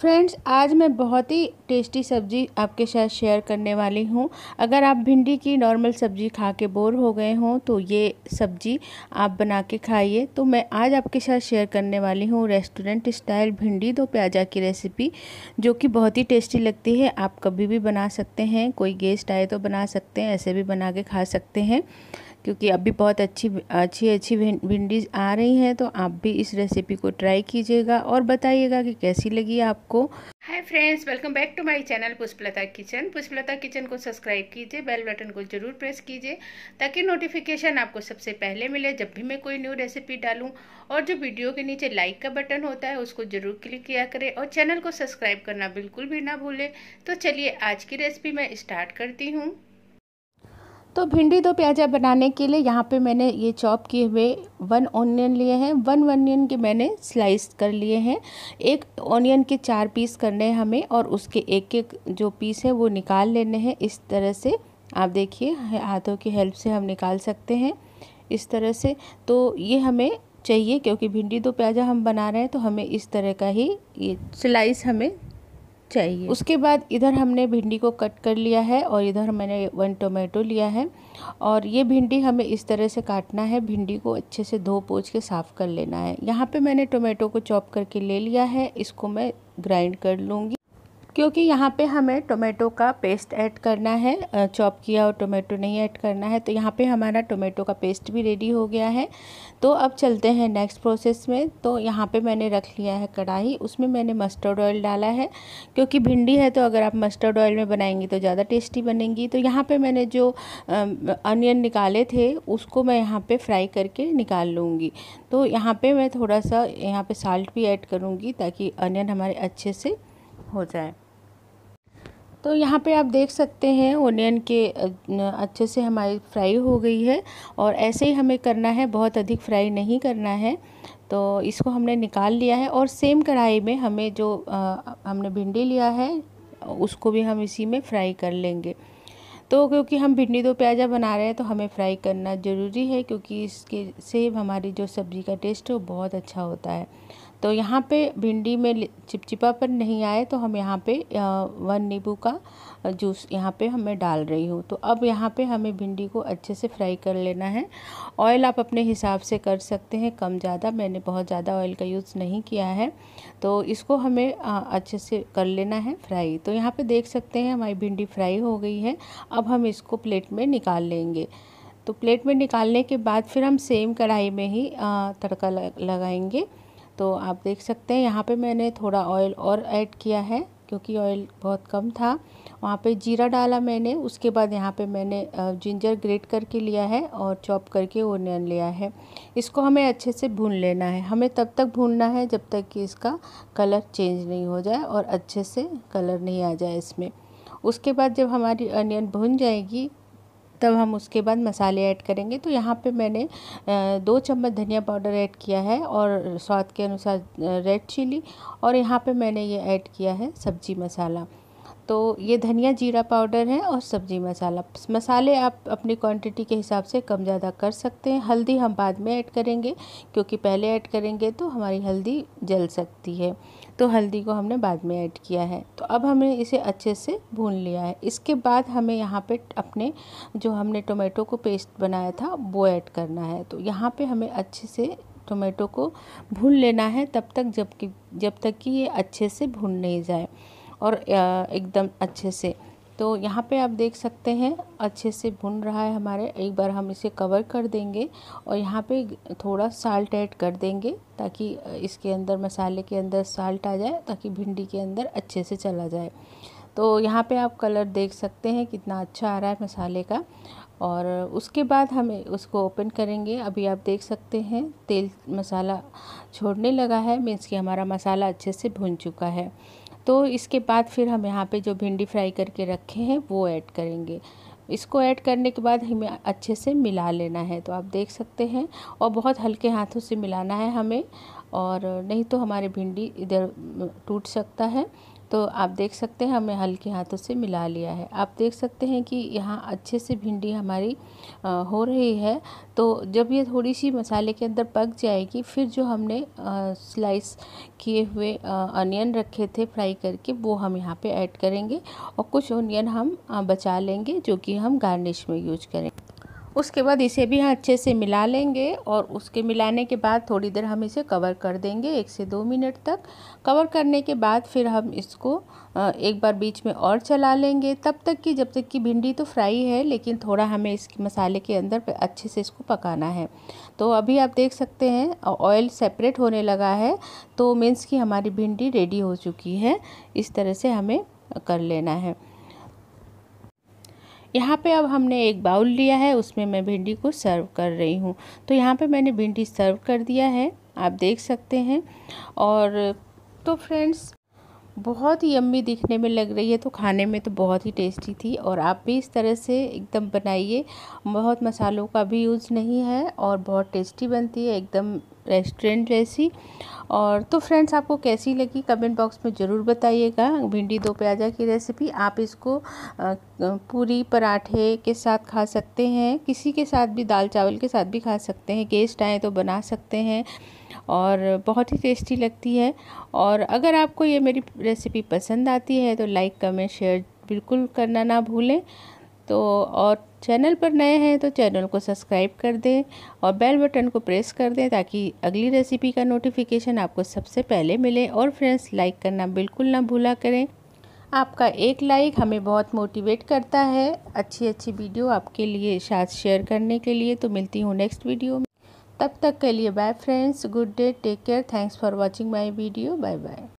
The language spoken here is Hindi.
फ्रेंड्स आज मैं बहुत ही टेस्टी सब्ज़ी आपके साथ शेयर करने वाली हूँ अगर आप भिंडी की नॉर्मल सब्ज़ी खा के बोर हो गए हों तो ये सब्ज़ी आप बना के खाइए तो मैं आज आपके साथ शेयर करने वाली हूँ रेस्टोरेंट स्टाइल भिंडी दो प्याजा की रेसिपी जो कि बहुत ही टेस्टी लगती है आप कभी भी बना सकते हैं कोई गेस्ट आए तो बना सकते हैं ऐसे भी बना के खा सकते हैं क्योंकि अभी बहुत अच्छी अच्छी अच्छी भिंडी आ रही हैं तो आप भी इस रेसिपी को ट्राई कीजिएगा और बताइएगा कि कैसी लगी आपको hi friends welcome back to my channel Pushpalata kitchen Pushpalata kitchen को सब्सक्राइब कीजिए बेल बटन को जरूर प्रेस कीजिए ताकि नोटिफिकेशन आपको सबसे पहले मिले जब भी मैं कोई न्यू रेसिपी डालूं और जो वीडियो के नीचे लाइक का बटन होता है उसको जरूर क्लिक किया करें और चैनल को सब्सक्राइब करना बिल्कुल भी ना भूलें तो चलिए आज की रेसिपी मैं स्टार्ट करती हूँ तो भिंडी दो प्याजा बनाने के लिए यहाँ पे मैंने ये चॉप किए हुए वन ऑनियन लिए हैं वन ऑनियन के मैंने स्लाइस कर लिए हैं एक ऑनियन के चार पीस करने हैं हमें और उसके एक एक जो पीस है वो निकाल लेने हैं इस तरह से आप देखिए हाथों की हेल्प से हम निकाल सकते हैं इस तरह से तो ये हमें चाहिए क्योंकि भिंडी दो प्याजा हम बना रहे हैं तो हमें इस तरह का ही ये स्लाइस हमें चाहिए उसके बाद इधर हमने भिंडी को कट कर लिया है और इधर मैंने वन टोमेटो लिया है और ये भिंडी हमें इस तरह से काटना है भिंडी को अच्छे से धो पोछ के साफ़ कर लेना है यहाँ पे मैंने टोमेटो को चॉप करके ले लिया है इसको मैं ग्राइंड कर लूँगी क्योंकि यहाँ पे हमें टोमेटो का पेस्ट ऐड करना है चॉप किया और टोमेटो नहीं ऐड करना है तो यहाँ पे हमारा टोमेटो का पेस्ट भी रेडी हो गया है तो अब चलते हैं नेक्स्ट प्रोसेस में तो यहाँ पे मैंने रख लिया है कढ़ाई उसमें मैंने मस्टर्ड ऑयल डाला है क्योंकि भिंडी है तो अगर आप मस्टर्ड ऑयल में बनाएंगी तो ज़्यादा टेस्टी बनेंगी तो यहाँ पर मैंने जो अनियन निकाले थे उसको मैं यहाँ पर फ्राई करके निकाल लूँगी तो यहाँ पर मैं थोड़ा सा यहाँ पर साल्ट भी ऐड करूँगी ताकि अनियन हमारे अच्छे से हो जाए तो यहाँ पे आप देख सकते हैं ओनियन के अच्छे से हमारी फ्राई हो गई है और ऐसे ही हमें करना है बहुत अधिक फ्राई नहीं करना है तो इसको हमने निकाल लिया है और सेम कढ़ाई में हमें जो आ, हमने भिंडी लिया है उसको भी हम इसी में फ्राई कर लेंगे तो क्योंकि हम भिंडी दो प्याजा बना रहे हैं तो हमें फ्राई करना ज़रूरी है क्योंकि इसके से हमारी जो सब्ज़ी का टेस्ट है वो बहुत अच्छा होता है तो यहाँ पे भिंडी में चिपचिपापन नहीं आए तो हम यहाँ पे वन नींबू का जूस यहाँ पे हमें डाल रही हूँ तो अब यहाँ पे हमें भिंडी को अच्छे से फ्राई कर लेना है ऑयल आप अपने हिसाब से कर सकते हैं कम ज़्यादा मैंने बहुत ज़्यादा ऑयल का यूज़ नहीं किया है तो इसको हमें अच्छे से कर लेना है फ्राई तो यहाँ पर देख सकते हैं हमारी भिंडी फ्राई हो गई है अब हम इसको प्लेट में निकाल लेंगे तो प्लेट में निकालने के बाद फिर हम सेम कढ़ाई में ही तड़का लगाएंगे तो आप देख सकते हैं यहाँ पे मैंने थोड़ा ऑयल और ऐड किया है क्योंकि ऑयल बहुत कम था वहाँ पे जीरा डाला मैंने उसके बाद यहाँ पे मैंने जिंजर ग्रेट करके लिया है और चॉप करके ओनियन लिया है इसको हमें अच्छे से भून लेना है हमें तब तक भूनना है जब तक कि इसका कलर चेंज नहीं हो जाए और अच्छे से कलर नहीं आ जाए इसमें उसके बाद जब हमारी अनियन भुन जाएगी तब हम उसके बाद मसाले ऐड करेंगे तो यहाँ पे मैंने दो चम्मच धनिया पाउडर ऐड किया है और स्वाद के अनुसार रेड चिली और यहाँ पे मैंने ये ऐड किया है सब्जी मसाला तो ये धनिया जीरा पाउडर है और सब्जी मसाला मसाले आप अपनी क्वांटिटी के हिसाब से कम ज़्यादा कर सकते हैं हल्दी हम बाद में ऐड करेंगे क्योंकि पहले ऐड करेंगे तो हमारी हल्दी जल सकती है तो हल्दी को हमने बाद में ऐड किया है तो अब हमने इसे अच्छे से भून लिया है इसके बाद हमें यहाँ पे अपने जो हमने टोमेटो को पेस्ट बनाया था वो ऐड करना है तो यहाँ पे हमें अच्छे से टोमेटो को भून लेना है तब तक जबकि जब तक कि ये अच्छे से भून नहीं जाए और एकदम अच्छे से तो यहाँ पे आप देख सकते हैं अच्छे से भुन रहा है हमारे एक बार हम इसे कवर कर देंगे और यहाँ पे थोड़ा साल्ट ऐड कर देंगे ताकि इसके अंदर मसाले के अंदर साल्ट आ जाए ताकि भिंडी के अंदर अच्छे से चला जाए तो यहाँ पे आप कलर देख सकते हैं कितना अच्छा आ रहा है मसाले का और उसके बाद हम उसको ओपन करेंगे अभी आप देख सकते हैं तेल मसाला छोड़ने लगा है मीन्स कि हमारा मसाला अच्छे से भुन चुका है तो इसके बाद फिर हम यहाँ पे जो भिंडी फ्राई करके रखे हैं वो ऐड करेंगे इसको ऐड करने के बाद हमें अच्छे से मिला लेना है तो आप देख सकते हैं और बहुत हल्के हाथों से मिलाना है हमें और नहीं तो हमारी भिंडी इधर टूट सकता है तो आप देख सकते हैं हमें हल्के हाथों से मिला लिया है आप देख सकते हैं कि यहाँ अच्छे से भिंडी हमारी हो रही है तो जब ये थोड़ी सी मसाले के अंदर पक जाएगी फिर जो हमने स्लाइस किए हुए अनियन रखे थे फ्राई करके वो हम यहाँ पे ऐड करेंगे और कुछ अनियन हम बचा लेंगे जो कि हम गार्निश में यूज करेंगे उसके बाद इसे भी हम अच्छे से मिला लेंगे और उसके मिलाने के बाद थोड़ी देर हम इसे कवर कर देंगे एक से दो मिनट तक कवर करने के बाद फिर हम इसको एक बार बीच में और चला लेंगे तब तक कि जब तक कि भिंडी तो फ्राई है लेकिन थोड़ा हमें इसके मसाले के अंदर अच्छे से इसको पकाना है तो अभी आप देख सकते हैं ऑयल सेपरेट होने लगा है तो मीन्स कि हमारी भिंडी रेडी हो चुकी है इस तरह से हमें कर लेना है यहाँ पे अब हमने एक बाउल लिया है उसमें मैं भिंडी को सर्व कर रही हूँ तो यहाँ पे मैंने भिंडी सर्व कर दिया है आप देख सकते हैं और तो फ्रेंड्स बहुत ही यम्मी दिखने में लग रही है तो खाने में तो बहुत ही टेस्टी थी और आप भी इस तरह से एकदम बनाइए बहुत मसालों का भी यूज़ नहीं है और बहुत टेस्टी बनती है एकदम रेस्टोरेंट जैसी और तो फ्रेंड्स आपको कैसी लगी कमेंट बॉक्स में ज़रूर बताइएगा भिंडी दो प्याजा की रेसिपी आप इसको पूरी पराठे के साथ खा सकते हैं किसी के साथ भी दाल चावल के साथ भी खा सकते हैं गेस्ट आए तो बना सकते हैं और बहुत ही टेस्टी लगती है और अगर आपको ये मेरी रेसिपी पसंद आती है तो लाइक कमेंट शेयर बिल्कुल करना ना भूलें तो और चैनल पर नए हैं तो चैनल को सब्सक्राइब कर दें और बेल बटन को प्रेस कर दें ताकि अगली रेसिपी का नोटिफिकेशन आपको सबसे पहले मिले और फ्रेंड्स लाइक करना बिल्कुल ना भूला करें आपका एक लाइक हमें बहुत मोटिवेट करता है अच्छी अच्छी वीडियो आपके लिए साथ शेयर करने के लिए तो मिलती हूँ नेक्स्ट वीडियो में तब तक के लिए bye friends good day take care thanks for watching my video bye bye